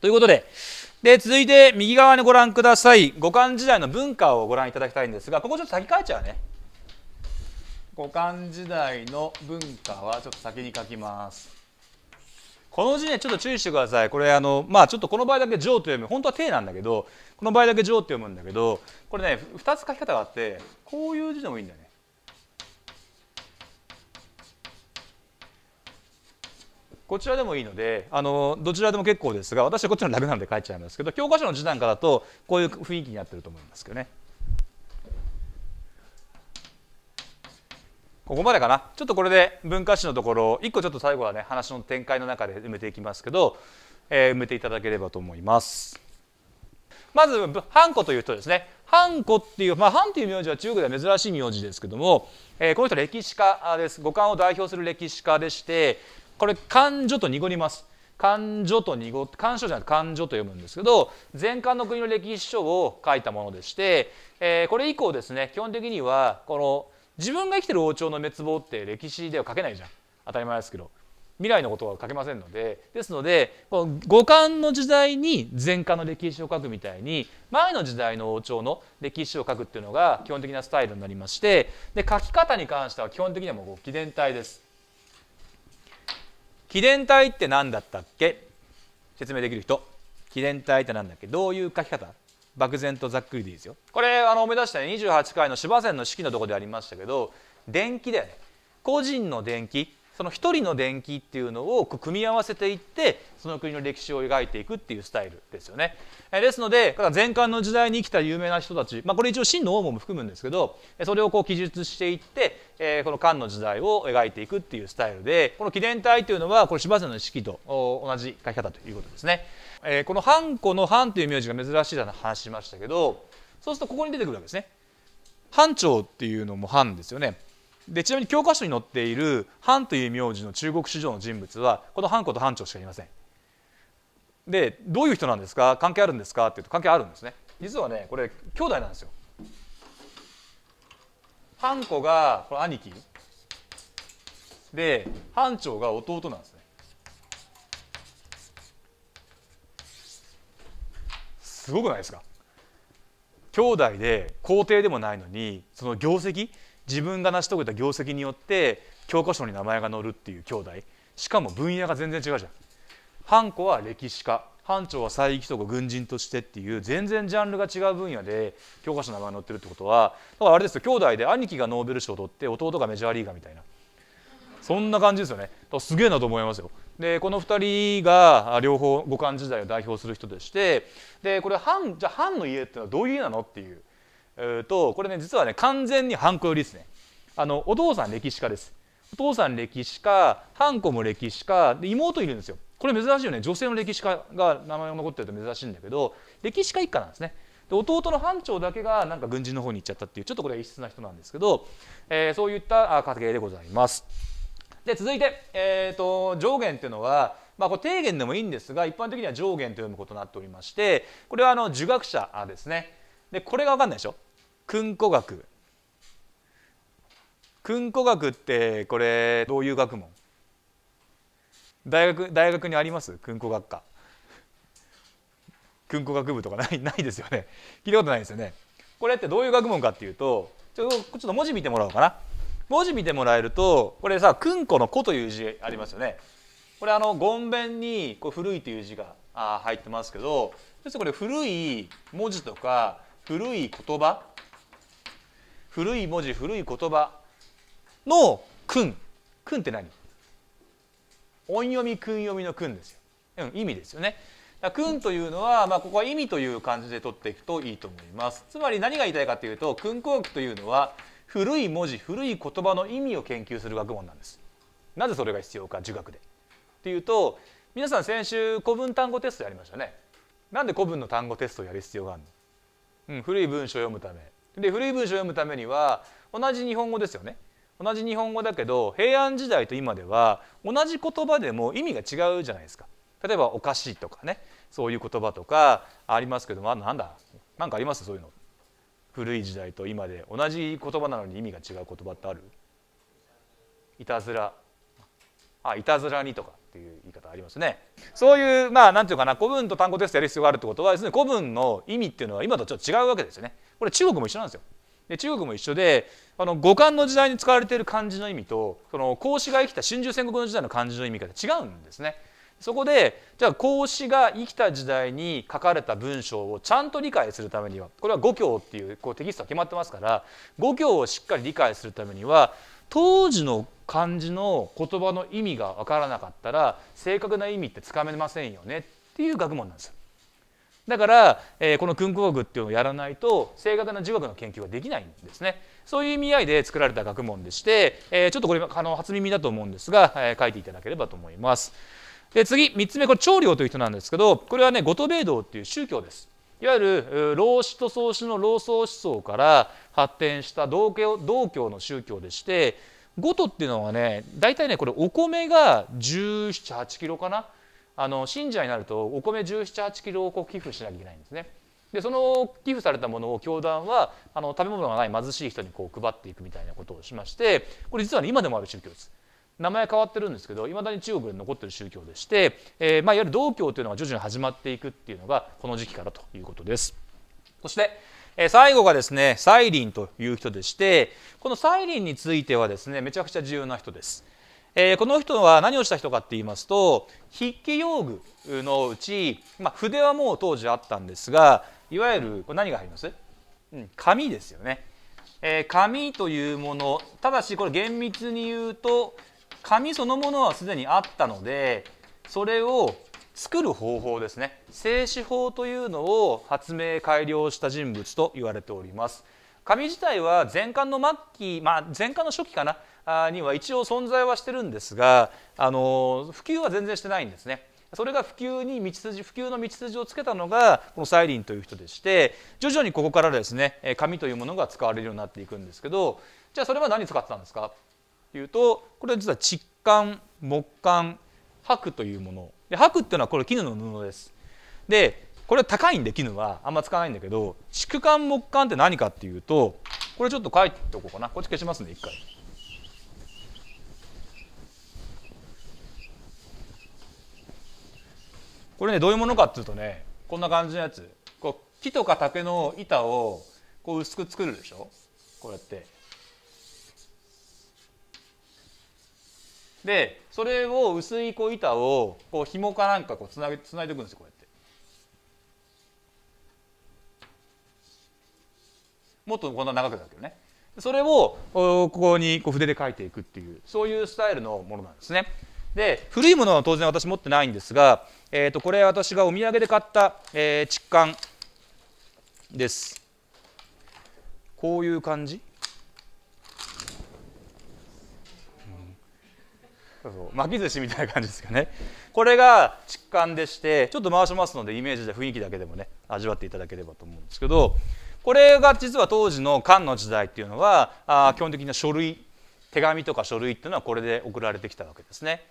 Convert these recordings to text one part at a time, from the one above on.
ということでで続いて右側にご覧ください五漢時代の文化をご覧いただきたいんですがここちょっと先書いちゃうね五漢時代の文化はちょっと先に書きますこの字ねちょっと注意してくださいこれあのまあちょっとこの場合だけ「上」と読む本当は「て」なんだけどこの場合だけ「上」って読むんだけどこれね2つ書き方があってこういう字でもいいんだよこちらでもいいのであのどちらでも結構ですが私はこっちの楽なので書いちゃいますけど教科書の時なんかだとこういう雰囲気になってると思いますけどね。ここまでかなちょっとこれで文化史のところ1個ちょっと最後はね話の展開の中で埋めていきますけど、えー、埋めていただければと思います。まずハンコという人ですねハンコっていう、まあ、ハンという名字は中国では珍しい名字ですけども、えー、この人歴史家です五感を代表する歴史家でして、これ感情と濁ります感情と濁って感情じゃなくて感情と読むんですけど前漢の国の歴史書を書いたものでして、えー、これ以降ですね基本的にはこの自分が生きてる王朝の滅亡って歴史では書けないじゃん当たり前ですけど未来のことは書けませんのでですのでこの五漢の時代に前漢の歴史を書くみたいに前の時代の王朝の歴史を書くっていうのが基本的なスタイルになりましてで書き方に関しては基本的にはもう記念体です。記念体って何だったっけ説明できる人記念体って何だっけどういう書き方漠然とざっくりでいいですよこれあの思い出した28回の芝線の式のとこでありましたけど電気だよね個人の電気その一人の伝記っていうのを組み合わせていってその国の歴史を描いていくっていうスタイルですよね。えですので前漢の時代に生きた有名な人たち、まあ、これ一応秦の王門も含むんですけどそれをこう記述していって、えこの漢の時代を描いていくっていうスタイルでこの紀伝体というのはこれ柴瀬の式と同じ書き方ということですね。えこの半個の半という名字が珍しいだと話しましたけどそうするとここに出てくるわけですね。班長っていうのも班ですよね。でちなみに教科書に載っている藩という名字の中国史上の人物はこの藩こと藩長しかいませんでどういう人なんですか関係あるんですかっていうと関係あるんですね実はねこれ兄弟なんですよ藩子がこれ兄貴で藩長が弟なんですねすごくないですか兄弟で皇帝でもないのにその業績自分が成し遂げた業績によって教科書に名前が載るっていう兄弟しかも分野が全然違うじゃん。ハンコは歴史家班長は佐伯とか軍人としてっていう全然ジャンルが違う分野で教科書の名前が載ってるってことはだからあれですよ兄弟で兄貴がノーベル賞を取って弟がメジャーリーガーみたいなそんな感じですよねすげえなと思いますよでこの2人が両方五冠時代を代表する人でしてでこれ藩じゃあ藩の家ってのはどういう家なのっていうえー、とこれね実はね完全にハンコ寄りですねあのお父さん歴史家ですお父さん歴史家ハンコも歴史家で妹いるんですよこれ珍しいよね女性の歴史家が名前が残ってると珍しいんだけど歴史家一家なんですねで弟の班長だけがなんか軍人の方に行っちゃったっていうちょっとこれ異質な人なんですけど、えー、そういった家庭でございますで続いて、えーと、上限っていうのはまあ、これ定元でもいいんですが一般的には上限と読むことになっておりましてこれはあの儒学者ですねでこれが分かんないでしょ訓古学訓古学ってこれどういう学問大学大学にあります訓古学科訓古学部とかない ないですよね聞いたことないですよねこれってどういう学問かっていうとちょちょっと文字見てもらおうかな文字見てもらえるとこれさ訓古の古という字ありますよねこれあの言んにこう古いという字が入ってますけどこれ古い文字とか古い言葉古い文字古い言葉の「くん」「くん」って何音読み訓読みの「訓ですよ、うん、意味ですよね。訓というのは、まあ、ここは意味という感じで取っていくといいと思います。つまり何が言いたいかというと、訓講記というのは古い文字、古い言葉の意味を研究する学問なんです。なぜそれが必要か、儒学で。っていうと、皆さん先週古文単語テストやりましたね。なんで古文の単語テストをやる必要があるのうん、古い文章を読むためで古い文章を読むためには同じ日本語ですよね同じ日本語だけど平安時代と今では同じ言葉でも意味が違うじゃないですか例えば「おかしい」とかねそういう言葉とかありますけどもなんだ何かありますそういうの古い時代と今で同じ言葉なのに意味が違う言葉ってあるいたずらあいたずらにとかっていう言い方ありますね。そういうまあ何ていうかな古文と単語テストやる必要があるってことはですね古文の意味っていうのは今とちょっと違うわけですよね。これ中国も一緒なんですよ。で中国も一緒であの五漢の時代に使われている漢字の意味とその孔子が生きた春秋戦国の時代の漢字の意味が違うんですね。そこでじゃあ孔子が生きた時代に書かれた文章をちゃんと理解するためにはこれは五教っていうこうテキストが決まってますから五教をしっかり理解するためには当時の漢字の言葉の意味が分からなかったら正確な意味ってつかめませんよねっていう学問なんですだから、えー、この訓工学っていうのをやらないと正確な儒学の研究ができないんですね。そういう意味合いで作られた学問でして、えー、ちょっとこれあの初耳だと思うんですが、えー、書いていただければと思います。で次3つ目これ長領という人なんですけどこれはね後藤米道っていう宗教です。いわゆる老子と宗子の老宗思想から発展した道教道教の宗教でして五とっていうのはね大体ねこれお米が1 7 8キロかなあの信者になるとお米1 7 8キロをこう寄付しなきゃいけないんですね。でその寄付されたものを教団はあの食べ物がない貧しい人にこう配っていくみたいなことをしましてこれ実は、ね、今でもある宗教です。名前変わってるんですけどいまだに中国に残ってる宗教でして、えー、まあ、いわゆる道教というのが徐々に始まっていくっていうのがこの時期からということです。そして、え最後がですねサイリンという人でしてこのサイリンについてはですねめちゃくちゃ重要な人です。えー、この人は何をした人かって言いますと筆記用具のうち、まあ、筆はもう当時あったんですがいわゆるこれ何が入ります、うん、紙ですよね、えー、紙というものただしこれ厳密に言うと紙そのものはすでにあったのでそれを作る方法ですね静止法というのを発明改良した人物と言われております紙自体は前漢の末期、まあ、前漢の初期かなには一応存在はしてるんですがあの普及は全然してないんですねそれが普及に道筋普及の道筋をつけたのがこのサイリンという人でして徐々にここからですね紙というものが使われるようになっていくんですけどじゃあそれは何使ってたんですかというとこれは実は窒管木管白というもので白っていうのはこれ絹の布ですでこれは高いんで絹はあんま使わないんだけど竹管木管って何かっていうとこれちょっと書いておこうかなこっち消しますね一回。これねどういうものかっていうとねこんな感じのやつこう木とか竹の板をこう薄く作るでしょこうやってでそれを薄いこう板をこう紐かなんかこうつなつないでいくんですよこうやってもっとこんな長くなるけどねそれをここにこう筆で描いていくっていうそういうスタイルのものなんですねで古いものは当然私持ってないんですが、えー、とこれ私がお土産で買った、えー、窒管ですこういう感じそうそう巻き寿司みたいな感じですかねこれが窒管でしてちょっと回しますのでイメージで雰囲気だけでもね味わっていただければと思うんですけどこれが実は当時の漢の時代っていうのはあ基本的な書類手紙とか書類っていうのはこれで送られてきたわけですね。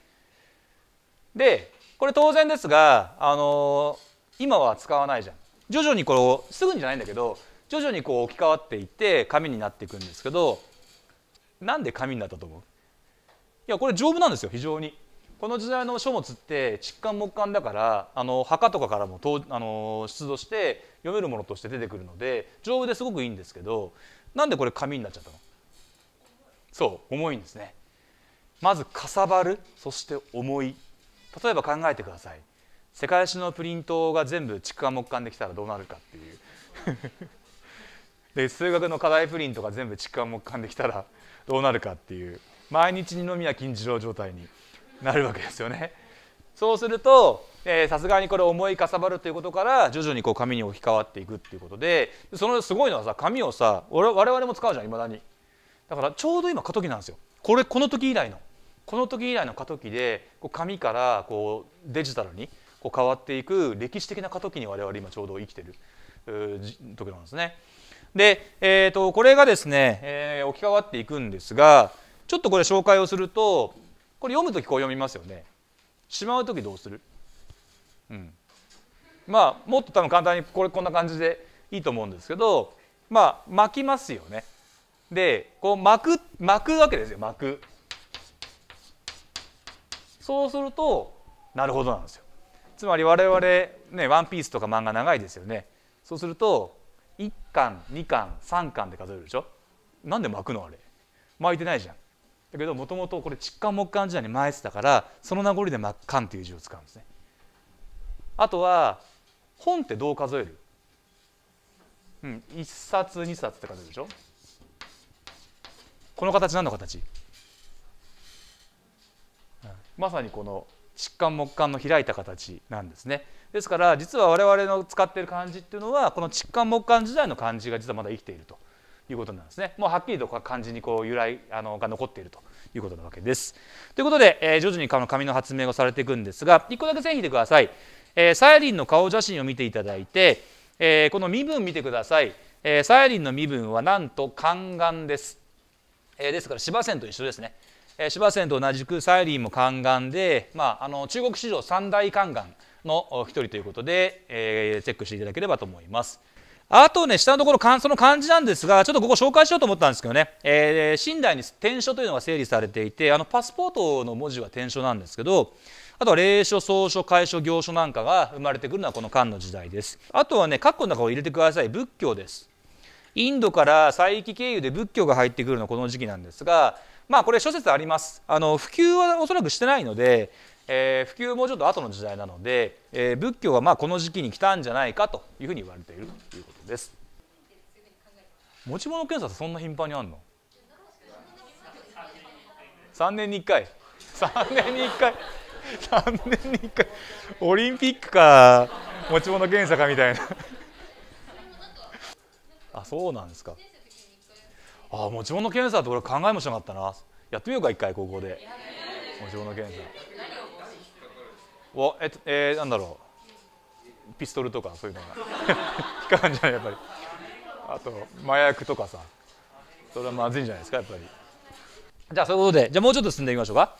でこれ当然ですが、あのー、今は使わないじゃん徐々にこうすぐにじゃないんだけど徐々にこう置き換わっていって紙になっていくんですけどなんで紙になったと思うやこれ丈夫なんですよ非常に。この時代の書物って窒管木管だからあの墓とかからもとあの出土して読めるものとして出てくるので丈夫ですごくいいんですけどなんでこれ紙になっちゃったのそう重いんですねまずかさばるそして重い例えば考えてください世界史のプリントが全部窒管木管できたらどうなるかっていう で数学の課題プリントが全部窒管木管できたらどうなるかっていう毎日二宮金次郎状態になるわけですよね。そうするとさすがにこれ重いかさばるということから徐々にこう紙に置き換わっていくっていうことでそのすごいのはさ紙をさ我々も使うじゃんいまだにだからちょうど今過渡期なんですよこれこの時以来のこの時以来の過渡期でこう紙からこうデジタルにこう変わっていく歴史的な過渡期に我々今ちょうど生きてる時なんですね。で、えー、とこれがですね、えー、置き換わっていくんですがちょっとこれ紹介をするとこれ読む時こう読みますよね。しまう時どうする、うん、まあもっと多分簡単にこれこんな感じでいいと思うんですけどまあ巻きますよね。でこう巻く巻くわけですよ巻く。そうするとなるほどなんですよ。つまり我々ね「ワンピースとか漫画長いですよね。そうすると1巻2巻3巻で数えるでしょ。なんで巻くのあれ巻いてないじゃん。だけどもともとこれ窒漢木管時代に前ってたからその名残で末っっていう字を使うんですね。あとは本ってどう数えるうん、1冊2冊って数えるでしょこの形何の形、うん、まさにこの窒漢木管の開いた形なんですねですから実は我々の使っている漢字っていうのはこの窒漢木管時代の漢字が実はまだ生きているということなんですね。もうはっきりと漢字にこう由来あのが残っているということなわけです。ということで、えー、徐々に紙の発明がされていくんですが1個だけ線引いてください。えー、サイリンの顔写真を見ていただいて、えー、この身分見てください。えー、サイリンの身分はなんと宦官です。えー、ですから芝線と一緒ですね。えー、芝線と同じくサイリンも宦官で、まあ、あの中国史上三大宦官の一人ということで、えー、チェックしていただければと思います。あとね、下のところ、その漢字なんですが、ちょっとここ紹介しようと思ったんですけどね、えー、寝台に転書というのが整理されていて、あのパスポートの文字は転書なんですけど、あとは霊書、草書、楷書、行書なんかが生まれてくるのはこの漢の時代です。あとはね、括弧の中を入れてください、仏教です。インドから西域経由で仏教が入ってくるのはこの時期なんですが、まあこれ諸説あります。あの普及はおそらくしてないので、えー、普及もうちょっと後の時代なので、えー、仏教はまあこの時期に来たんじゃないかというふうに言われているということです。持ち物検査ってそんな頻繁にあんの3年に1回3年に1回3年に1回オリンピックか持ち物検査かみたいなあそうなんですかあ持ち物検査って俺考えもしなかったなやってみようか1回高校で持ち物検査おえっとえー、なんだろうピストルとかそういうのが引っかかんじゃないやっぱりあと麻薬とかさそれはまずいんじゃないですかやっぱりじゃあそういうことでじゃあもうちょっと進んでみましょうか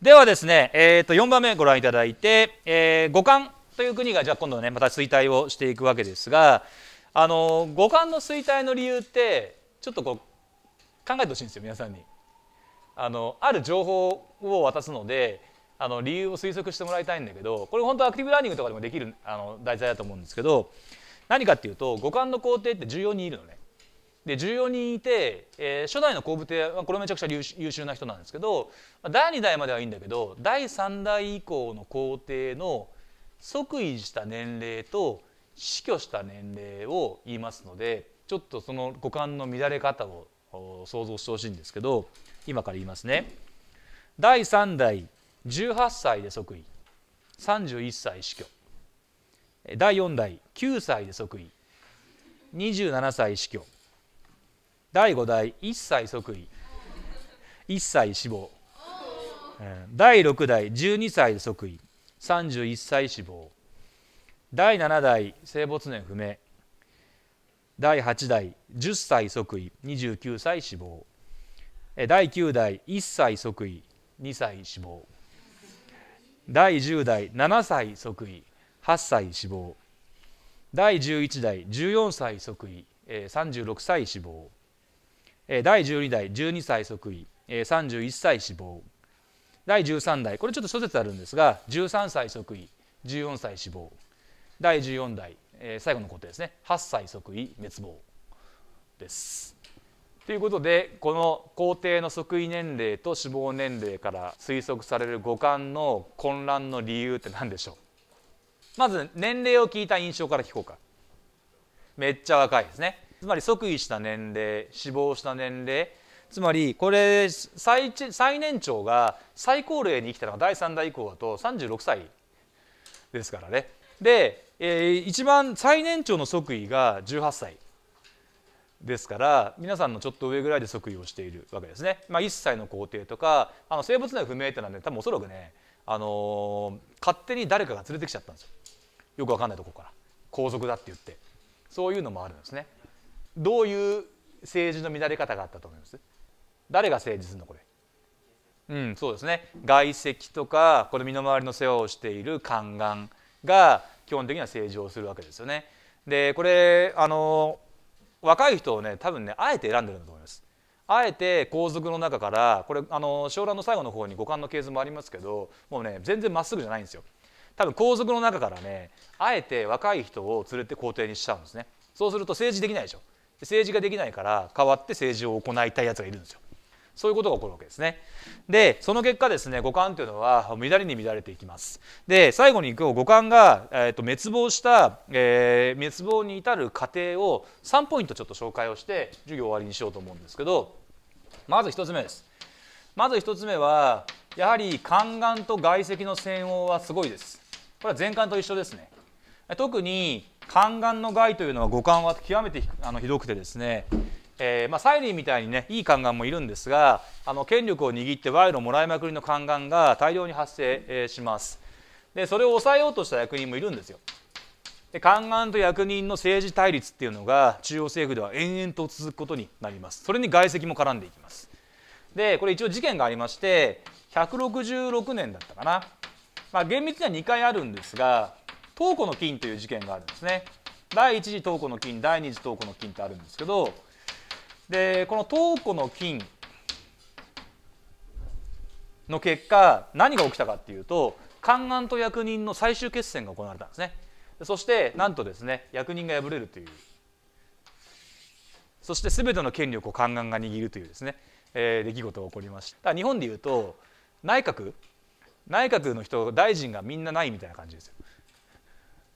ではですね、えー、と4番目ご覧いただいて、えー、五冠という国がじゃあ今度ねまた衰退をしていくわけですがあの五冠の衰退の理由ってちょっとこう考えてほしいんですよ皆さんにあのある情報を渡すのであの理由を推測してもらいたいんだけどこれ本当アクティブラーニングとかでもできるあの題材だと思うんですけど何かっていうと五感の皇帝って14人いるのね。で14人いて、えー、初代の工部帝はこれめちゃくちゃ優秀な人なんですけど第2代まではいいんだけど第3代以降の皇帝の即位した年齢と死去した年齢を言いますのでちょっとその五感の乱れ方を想像してほしいんですけど今から言いますね。第3代18歳で即位31歳死去第4代9歳で即位27歳死去第5代1歳即位1歳死亡第6代12歳で即位31歳死亡第7代生没年不明第8代10歳即位29歳死亡第9代1歳即位2歳死亡第10代7歳即位8歳死亡第11代14歳即位36歳死亡第12代12歳即位31歳死亡第13代これちょっと諸説あるんですが13歳即位14歳死亡第14代最後のことですね8歳即位滅亡です。ということでこの皇帝の即位年齢と死亡年齢から推測される五感の混乱の理由って何でしょうまず年齢を聞いた印象から聞こうかめっちゃ若いですねつまり即位した年齢死亡した年齢つまりこれ最年長が最高齢に生きたのが第3代以降だと36歳ですからねで、えー、一番最年長の即位が18歳ですから皆さんのちょっと上ぐらいで即位をしているわけですね。まあ、1歳の皇帝とかあの生物内不明ってのはね多分おそらくね、あのー、勝手に誰かが連れてきちゃったんですよ。よくわかんないとこから皇族だって言ってそういうのもあるんですね。どういう政治の乱れ方があったと思います誰が政治するのこれうんそうですね外籍とかこの身の回りの世話をしている宦官が基本的には政治をするわけですよね。でこれあのー若い人をね多分ねあえて選んでるんだと思います。あえて皇族の中からこれあの将来の最後の方に五感の系図もありますけどもうね全然まっすぐじゃないんですよ多分皇族の中からねあえて若い人を連れて皇帝にしちゃうんですねそうすると政治できないでしょ政治ができないから代わって政治を行いたいやつがいるんですよそういうことが起こるわけですね。でその結果ですね五感というのは乱れに乱れていきます。で最後に今日五感が、えーと、滅亡した、えー、滅亡に至る過程を3ポイントちょっと紹介をして授業終わりにしようと思うんですけどまず1つ目です。まず1つ目はやはり宦官と外籍の専横はすごいです。これは前巻と一緒ですね。特に宦官の害というのは五感は極めてあのひどくてですねえーまあ、サイリンみたいにねいい宦官もいるんですがあの権力を握って賄賂をもらいまくりの宦官が大量に発生、えー、しますでそれを抑えようとした役人もいるんですよで宦官と役人の政治対立っていうのが中央政府では延々と続くことになりますそれに外籍も絡んでいきますでこれ一応事件がありまして166年だったかな、まあ、厳密には2回あるんですが東湖の金という事件があるんですね第1次東湖の金第2次東湖の金ってあるんですけどでこの東湖の金の結果何が起きたかっていうと宦官と役人の最終決戦が行われたんですねそしてなんとですね役人が敗れるというそして全ての権力を宦官が握るというですね、えー、出来事が起こりました日本でいうと内閣内閣の人大臣がみんなないみたいな感じですよ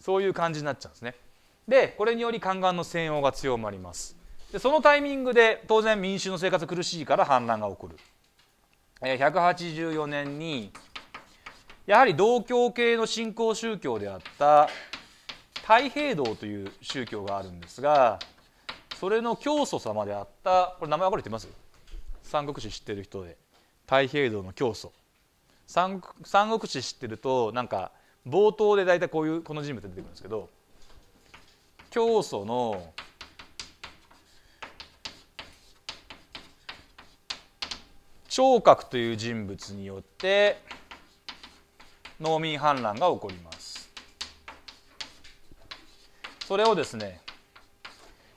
そういう感じになっちゃうんですねでこれにより宦官の専用が強まりますでそのタイミングで当然民衆の生活苦しいから反乱が起こる、え184年にやはり道教系の信仰宗教であった太平道という宗教があるんですがそれの教祖様であったこれ名前分かれてます三国志知ってる人で太平道の教祖三国志知ってるとなんか冒頭で大体こういうこの人物出てくるんですけど教祖の聴覚という人物によって農民反乱が起こりますそれをですね、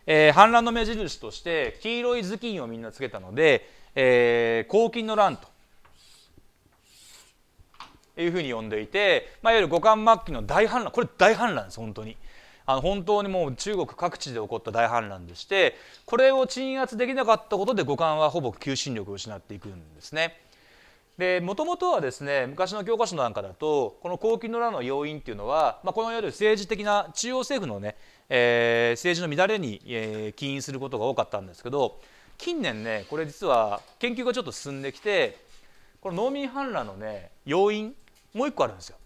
えー、反乱の目印として黄色い頭巾をみんなつけたので「えー、黄金の乱」というふうに呼んでいて、まあ、いわゆる五冠末期の大反乱これ大反乱です本当にあの本当にもう中国各地で起こった大反乱でしてこれを鎮圧できなかったことで五感はほぼ求心力を失っていくんですね。でもともとはですね昔の教科書なんかだとこの公金の乱の要因っていうのは、まあ、このいわゆる政治的な中央政府のね、えー、政治の乱れに、えー、起因することが多かったんですけど近年ねこれ実は研究がちょっと進んできてこの農民反乱のね要因もう一個あるんですよ。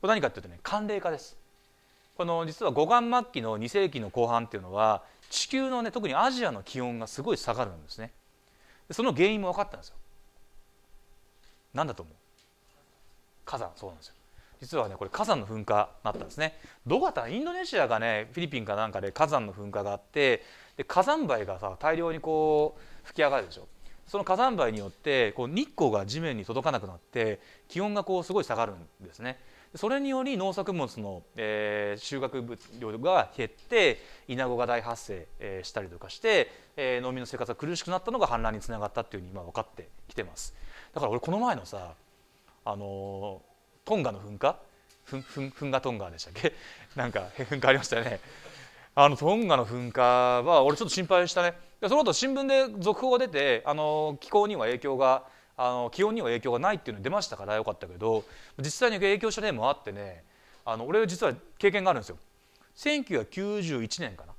これ何かっていうとね寒冷化です。この実は護岸末期の2世紀の後半っていうのは地球のね特にアジアの気温がすごい下がるんですねその原因も分かったんですよ何だと思う火山そうなんですよ実はねこれ火山の噴火だったんですねどうだインドネシアがねフィリピンかなんかで火山の噴火があってで火山灰がさ大量にこう吹き上がるでしょその火山灰によってこう日光が地面に届かなくなって気温がこうすごい下がるんですねそれにより農作物の、えー、収穫物量が減ってイナゴが大発生、えー、したりとかして、えー、農民の生活が苦しくなったのが氾濫につながったっていうふうに今分かってきてますだから俺この前のさあのー、トンガの噴火噴噴噴火トンガでしたっけ なんか噴火ありましたよねあのトンガの噴火は俺ちょっと心配したねその後新聞で続報が出てあの気候には影響があの気温には影響がないっていうの出ましたからよかったけど実際に影響した例もあってねあの俺実は経験があるんですよ。1991年かな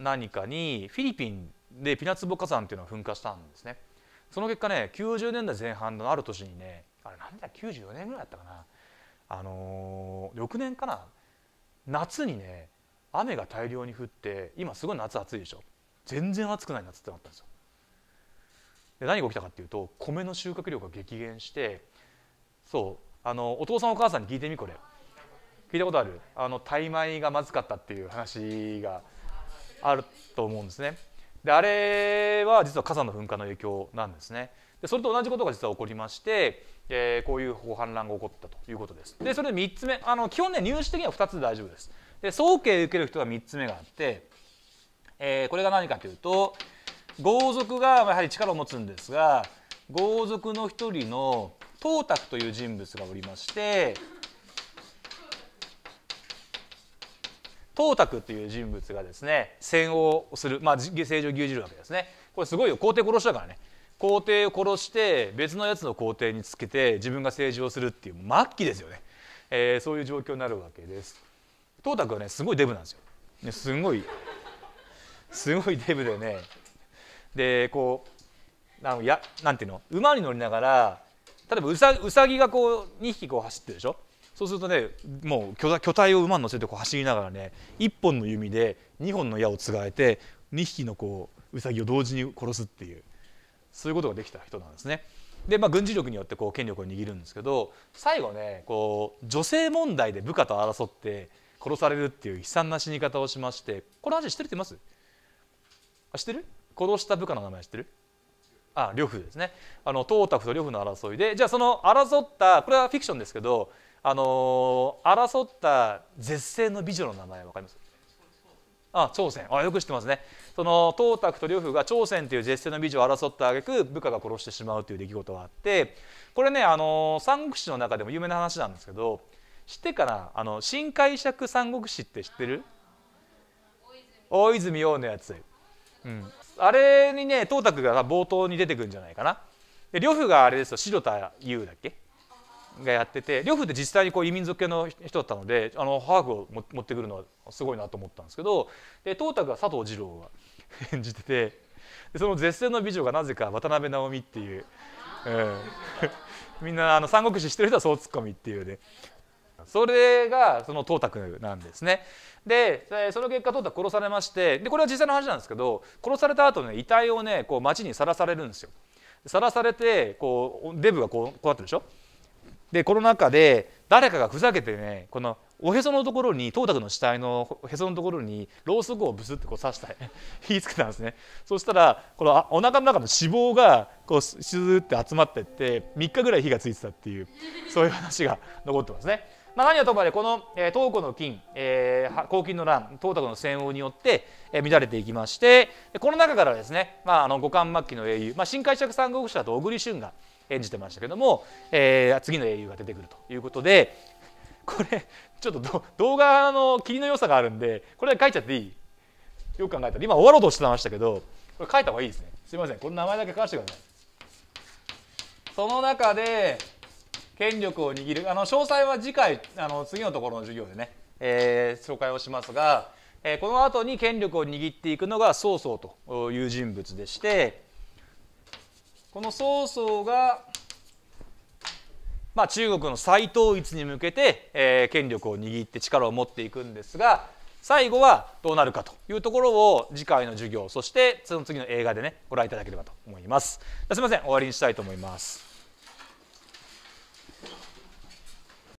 何かにフィリピンでピナツボ火山っていうのが噴火したんですね。その結果ね90年代前半のある年にねあれなんだ94年ぐらいだったかなあの翌年かな夏にね雨が大量に降って今すごい夏暑いでしょ全然暑くない夏ってなったんですよで何が起きたかっていうと米の収穫量が激減してそうあのお父さんお母さんに聞いてみこれ聞いたことあるあのタイ米がまずかったっていう話があると思うんですねであれは実は火山の噴火の影響なんですねでそれと同じことが実は起こりまして、えー、こういう氾濫が起こったということですでそれで3つ目あの基本ね入試的には2つ大丈夫ですで早慶受ける人が3つ目があって、えー、これが何かというと、豪族がやはり力を持つんですが豪族の一人の董卓という人物がおりまして董卓という人物がですね戦をする、まあ、正常牛耳るわけですねこれすごいよ皇帝殺したからね皇帝を殺して別のやつの皇帝につけて自分が政治をするっていう末期ですよね、えー、そういう状況になるわけです董卓はねすごいデブなんですよ、ね、すごいすごいデブでねでこうなんやなんていうの馬に乗りながら例えばうさうさぎがこう2匹こう走ってるでしょそうするとねもう巨巨体を馬に乗せてこう走りながらね1本の弓で2本の矢をつがえて2匹のこううさぎを同時に殺すっていうそういうことができた人なんですね。でまあ、軍事力によってこう権力を握るんですけど最後ねこう女性問題で部下と争って殺されるっていう悲惨な死に方をしましてこの話ってるってますあ知ってる殺した部下の名前知ってるあ呂布ですねあのトータフと呂布の争いでじゃあその争ったこれはフィクションですけど、あのー、争った絶世の美女の名前わかりますあ朝鮮あよく知ってますねその董卓と呂布が朝鮮という絶世の美女を争った挙句部下が殺してしまうという出来事があってこれね、あのー、三国志の中でも有名な話なんですけど知ってからあの新解釈三国志って知ってる大泉洋のやつ、うん、あれにね董卓が冒頭に出てくるんじゃないかな呂布があれですよ白田優だっけがやってて呂布って実際にこう異民族系の人だったのであのハーフを持ってくるのはすごいなと思ったんですけどで董卓は佐藤二郎が演じててその絶世の美女がなぜか渡辺直美っていう、うん、みんなあの三国志してる人はそうツッコミっていうねそれがその董卓なんですね。でその結果董卓殺されましてでこれは実際の話なんですけど殺された後ね遺体をねこう町にさらされるんですよ。さらされてこうデブがこうこうなってるでしょでこの中で誰かがふざけてねこのおへそのところに董卓の死体のへそのところにろうそくをブスってこう刺した 火つけたんですねそしたらこのお腹の中の脂肪がこうシーって集まってって3日ぐらい火がついてたっていうそういう話が残ってますね。まあ、何はともあれこの東湖の金、えー、黄金の乱東卓の戦王によって乱れていきましてこの中からですね、まあ、あの五冠末期の英雄、まあ、新解釈三国志だと小栗旬が演じてましたけども、えー、次の英雄が出てくるということでこれちょっと動画の切りの良さがあるんでこれ書いちゃっていいよく考えたら今終わろうとしてましたけどこれ書いた方がいいですねすいませんこの名前だけ書かせてくださいその中で権力を握るあの詳細は次回あの次のところの授業でね、えー、紹介をしますが、えー、この後に権力を握っていくのが曹操という人物でしてこの曹操が、まあ、中国の再統一に向けて、えー、権力を握って力を持っていくんですが最後はどうなるかというところを次回の授業そしてその次の映画でねご覧いただければと思いますすいません終わりにしたいと思います